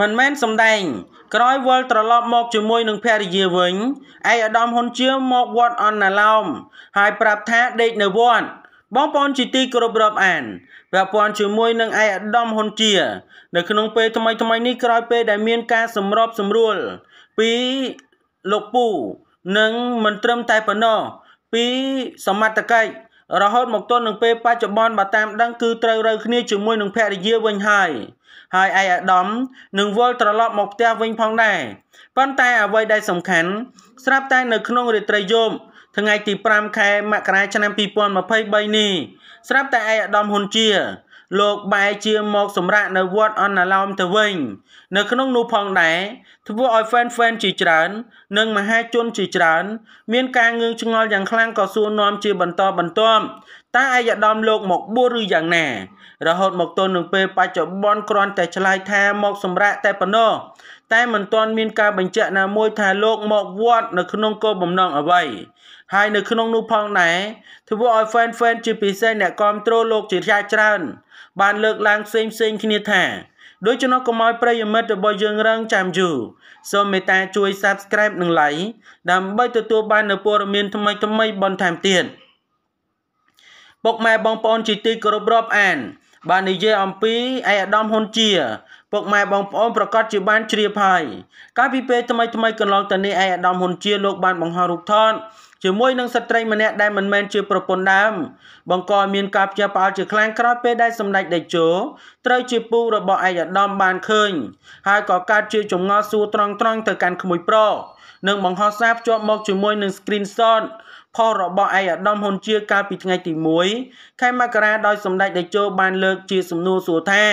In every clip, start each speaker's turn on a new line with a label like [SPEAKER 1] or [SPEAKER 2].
[SPEAKER 1] មិនមែនសំដែងក្រោយវិលត្រឡប់មកជាមួយនឹងភរិយាវិញឯកឧត្តមហ៊ុនជាមកវត្តអនណាឡោម ហើយប្រាប់ថាដេកនៅវត្តបងប្អូនជាទីគោរពរាប់អានពាក់ព័ន្ធជាមួយនឹងឯកឧត្តមហ៊ុនជានៅក្នុងពេលថ្មីថ្មីនេះក្រោយពេលដែលមាន ការសម្របសម្រួលពីលោកពូនិងមិនត្រឹមតែប៉ុណ្ណោះពីសមត្ថកិច្ចរហូតមកទល់នឹងពេលបច្ចុប្បន្នបើតាមដឹងគឺត្រូវរើគ្នាជាមួយនឹងភរិយាវិញហើយហើយឯកឧត្តមនឹងវិលត្រឡប់មកផ្ទះវិញផងដែរប៉ុន្តែអ្វីដែលសំខាន់ស្រាប់តែនៅក្នុងរាត្រីយប់ថ្ងៃ ទី5ខែមករាឆ្នាំ2023នេះ ស្រាប់តែឯកឧត្តមហ៊ុនជា លោកបែរជាមកសម្រាកនៅវត្តអណ្ណាឡោមទៅវិញនៅ ក្នុងនោះផងដែរធ្វើឲ្យ fan fan ជាច្រើន និងមហាជនជាច្រើន មានការងឿងឆ្ងល់យ៉ាងខ្លាំងក៏សួរនាំជាបន្តបន្ទាប់តើឯកឧត្តមលោកមកបួសឬយ៉ាងណារហូតមកទល់នឹងពេលបច្ចុប្បន្នគ្រាន់តែឆ្លើយថាមកសម្រាកតែប៉ុណ្ណោះតែមិនទាន់មានការបញ្ជាក់ណាមួយថាលោកមកវត្តនៅក្នុងគោលបំណងអ្វីហើយនៅក្នុងនោះផងដែរធ្វើឲ្យ fan fan ជាពិសេសអ្នកគ្រប់គ្រងលោកជាច្រើនបានលើកឡើងផ្សេងផ្សេងគ្នាថា ដូច្នោះកុំឲ្យប្រិយមិត្តរបស់យើងរងចាំយូរសូមមេត្តាជួយ Subscribe និង Like ដើម្បីទទួលបាននូវព័ត៌មានថ្មីៗបន្ថែមទៀត។ពុកម៉ែបងប្អូនជាទីគោរពរាប់អានបាននិយាយអំពីឯកឧត្តមហ៊ុនជាពុកម៉ែបងប្អូនប្រកាសជាបានជ្រាបហើយកាលពីពេលថ្មីថ្មីកន្លងទៅនេះឯកឧត្តមហ៊ុនជាលោកបានបង្ហោះរូបថតជាមួយនឹងស្ត្រីម្នាក់ដែលមិនមែនជាប្រពន្ធដើមបង្កឲ្យមានការព្យាបាលជាខ្លាំងក្រោយពេលដែលសម្ដេចតេជោត្រូវជាពូរបស់ឯកឧត្តមបានឃើញហើយក៏កើតជាចម្ងល់សួរត្រង់ត្រង់ទៅកាន់ក្មួយប្រុសនិងបង្ហោះសារភ្ជាប់មកជាមួយនឹង screenshot ផលរបស់ឯកឧត្តមហ៊ុនជាកាលពីថ្ងៃទី1ខែមករាដោយសម្ដេចតេជោបានលើកជាសំណួរសួរថា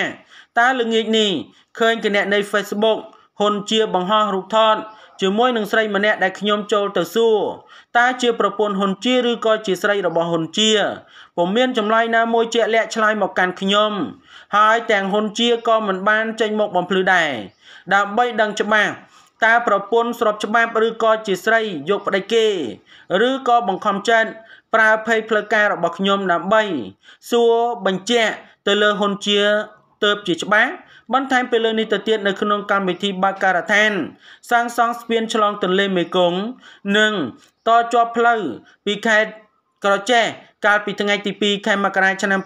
[SPEAKER 1] តើល្ងាចនេះឃើញគណនី Facebook ហ៊ុនជា បង្ហោះរូបថតជាមួយនឹងស្រីម្នាក់ដែលខ្ញុំចូលទៅសួរតើជាប្រពន្ធហ៊ុនជា ឬក៏ជាស្រីរបស់ហ៊ុនជាពុំមានចម្លើយណាមួយជាក់លាក់ឆ្លើយមកកាន់ខ្ញុំ ហើយទាំងហ៊ុនជាក៏មិនបានចេញមកបំភ្លឺដែរដើម្បីដឹងច្បាស់តើប្រពន្ធស្របច្បាប់ឬក៏ជាស្រីយកប្តីគេឬក៏បង្ខំចិត្តប្រើភ័យផ្លូវការរបស់ខ្ញុំដើម្បី សួរបញ្ជាក់ទៅលើហ៊ុនជាទៅជាច្បាស់បន្ថែមពីលើនេះទៅទៀតនៅក្នុងកម្មវិធីបាការឋានសាងសង់ស្ពានឆ្លងទន្លេមេគង្គនិងតជាប់ផ្លូវពីខេត្តក្រចេះកាលពីថ្ងៃទី2ខែមករា ឆ្នាំ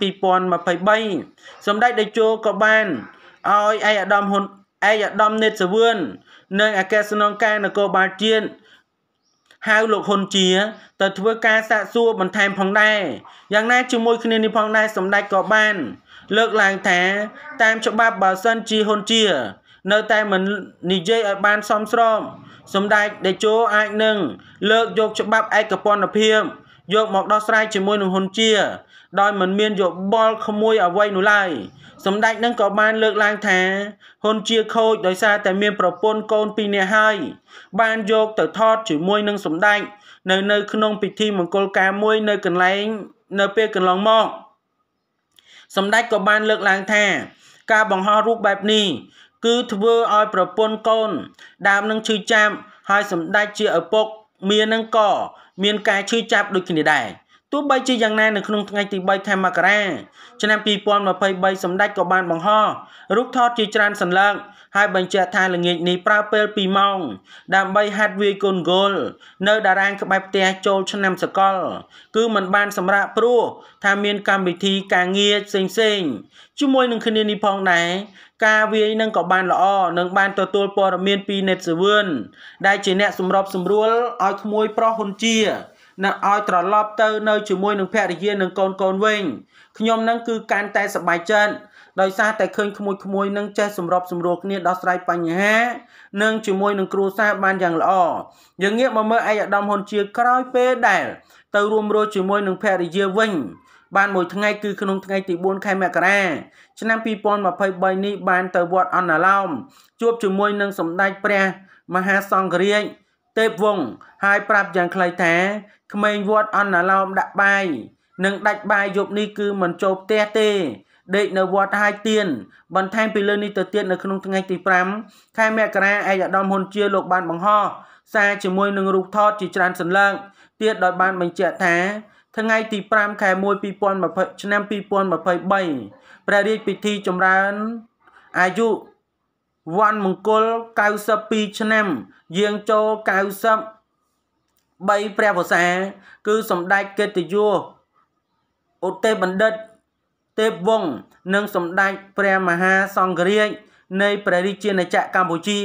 [SPEAKER 1] 2023សម្ដេចតេជោក៏បានឲ្យឯកឧត្តមហ៊ុនឯកឧត្តមនេតសវឿននិងអគ្គស្នងការនគរបាលជាតិហៅលោកហ៊ុនជា ទៅធ្វើការសាកសួរបន្ថែមផងដែរយ៉ាងណាជាមួយគ្នានេះផងដែរសម្ដេចក៏បាន លើកឡើងថាតាមច្បាប់បើសិនជាហ៊ុនជា នៅតែមិននិយាយឲ្យបានសមស្របសម្ដេចតេជោអាចនឹងលើកយកច្បាប់ឯកពន្ធភាពយកមកដោះស្រាយជាមួយនឹងហ៊ុនជា ដោយមិនមានយោបល់ក្មួយ អ្វីនោះឡើយសម្ដេចនឹងក៏បានលើកឡើងថាហ៊ុនជា ខូចដោយសារតែមានប្រពន្ធកូនពីរនាក់ហើយ បានយកទៅថតជាមួយនឹងសម្ដេចនៅនៅ ក្នុងពិធីមង្គលការមួយនៅកន្លែងនៅពេលកន្លងមក សម្ដេចក៏បានលើកឡើងថា ការបង្ហោះរូបបែបនេះ គឺធ្វើឲ្យប្រពន្ធកូនដើមនឹងឈឺចាប់ហើយសម្ដេចជាឪពុកមាននឹងក៏មានការឈឺចាប់ដូចគ្នាដែរទោះបីជាយ៉ាងណានៅក្នុងថ្ងៃទី3ខែមករាឆ្នាំ2023សម្ដេចក៏បានបង្ហោះរូបថតជាច្រើនសន្លឹកហើយបញ្ជាក់ថាល្ងាចនេះប្រើពេល2ម៉ោងដើម្បីហាត់វាយកូនគោលនៅតារាងក្បែរផ្ទះចូលឆ្នាំសកល គឺมันបានសម្រាប់ព្រោះថាមានកម្មវិធីការងារផ្សេងៗជាមួយនឹងគ្នានេះផងដែរការវាយនឹងក៏បានល្អនឹងបានទទួលព័ត៌មានពី Net Seven ដែលជាអ្នកសម្របសម្រួលឲ្យក្មួយ ប្រុសហ៊ុនជានឹងឲ្យត្រឡប់ទៅនៅជាមួយនឹងភរិយានិងកូនកូនវិញខ្ញុំនឹងគឺកាន់តែសប្បាយចិត្តដោយសារតែឃើញក្មួយក្មួយនឹងចេះសម្របសម្រួលគ្នាដោះស្រាយបញ្ហានិងជាមួយនឹងគ្រួសារបានយ៉ាងល្អយើងងាកមកមើលឯកឧត្តមហ៊ុនជាក្រោយពេលដែលទៅរួមរស់ជាមួយនឹងភរិយាវិញបានមួយថ្ងៃគឺក្នុងថ្ងៃទី4ខែមករាឆ្នាំ2023នេះបានទៅវត្តអណ្ណាឡោមជួបជាមួយនឹងសម្ដេចព្រះ មហាសង្ឃរាជទេពវង្សហើយប្រាប់យ៉ាងខ្លីថាក្មេងវត្តអណ្ណាឡោមដាក់បាយនិងដាច់បាយយប់នេះគឺមិនចូលផ្ទះទេដេកនៅវត្តហើយទៀនបន្ថែមពីលើនេះទៅទៀតនៅក្នុងថ្ងៃទី5ខែមករាឯកឧត្តមហ៊ុនជាលោកបានបង្ហោះសារជាមួយនឹងរូបថតជាច្រើនសន្លឹកទៀតដោយបានបញ្ជាក់ថាថ្ងៃទី5ខែ1 2020ឆ្នាំ2023ព្រះរាជពិធីចម្រើនអាយុវ័នមង្គល92ឆ្នាំយាងចូល93ព្រះវស្សាគឺសម្ដេចកិត្តិយសឧត្តេបណ្ឌិត ទេពវង្សនិងសម្ដេចព្រះមហាសង្ឃរាជនៃព្រះរាជាណាចក្រកម្ពុជា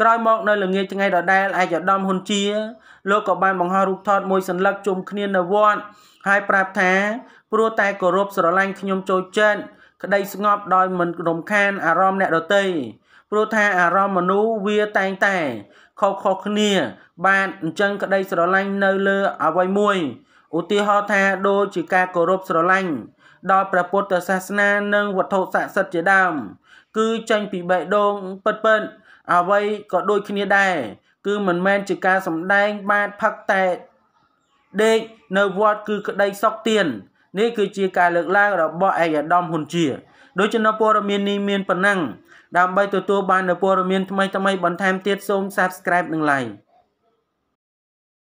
[SPEAKER 1] ក្រោយមកនៅល្ងាចថ្ងៃដដែលឯកឧត្តមហ៊ុនជាលោកក៏បានបង្ហោះរូបថតមួយសន្លឹកជុំគ្នានៅវត្តហើយប្រាប់ថាព្រោះតែគោរពស្រឡាញ់ខ្ញុំចូលចិត្តក្តីស្ងប់ដោយមិនរំខានអារម្មណ៍អ្នកដទៃព្រោះថាអារម្មណ៍មនុស្សវាតែងតែខុសខុសគ្នា បាទអញ្ចឹងក្តីស្រឡាញ់នៅលើអ្វីមួយឧទាហរណ៍ថាដូចជាការគោរពស្រឡាញ់ដល់ព្រះពុទ្ធសាសនានិងវត្ថុស័ក្តិសិទ្ធិជាដើមគឺចេញពីបេះដូងពិតៗអ្វីក៏ដូចគ្នាដែរគឺមិនមែនជាការសម្ដែងបាតផឹកតែដេកនៅវត្តគឺក្តីសុខទៀននេះគឺជាការលើកឡើងរបស់ឯកឧត្តមហ៊ុនជាដូច្នេះព័ត៌មាននេះមានប៉ុណ្ណឹងដើម្បីទទួលបាននូវព័ត៌មានថ្មីៗបន្ថែមទៀតសូម Subscribe និង Like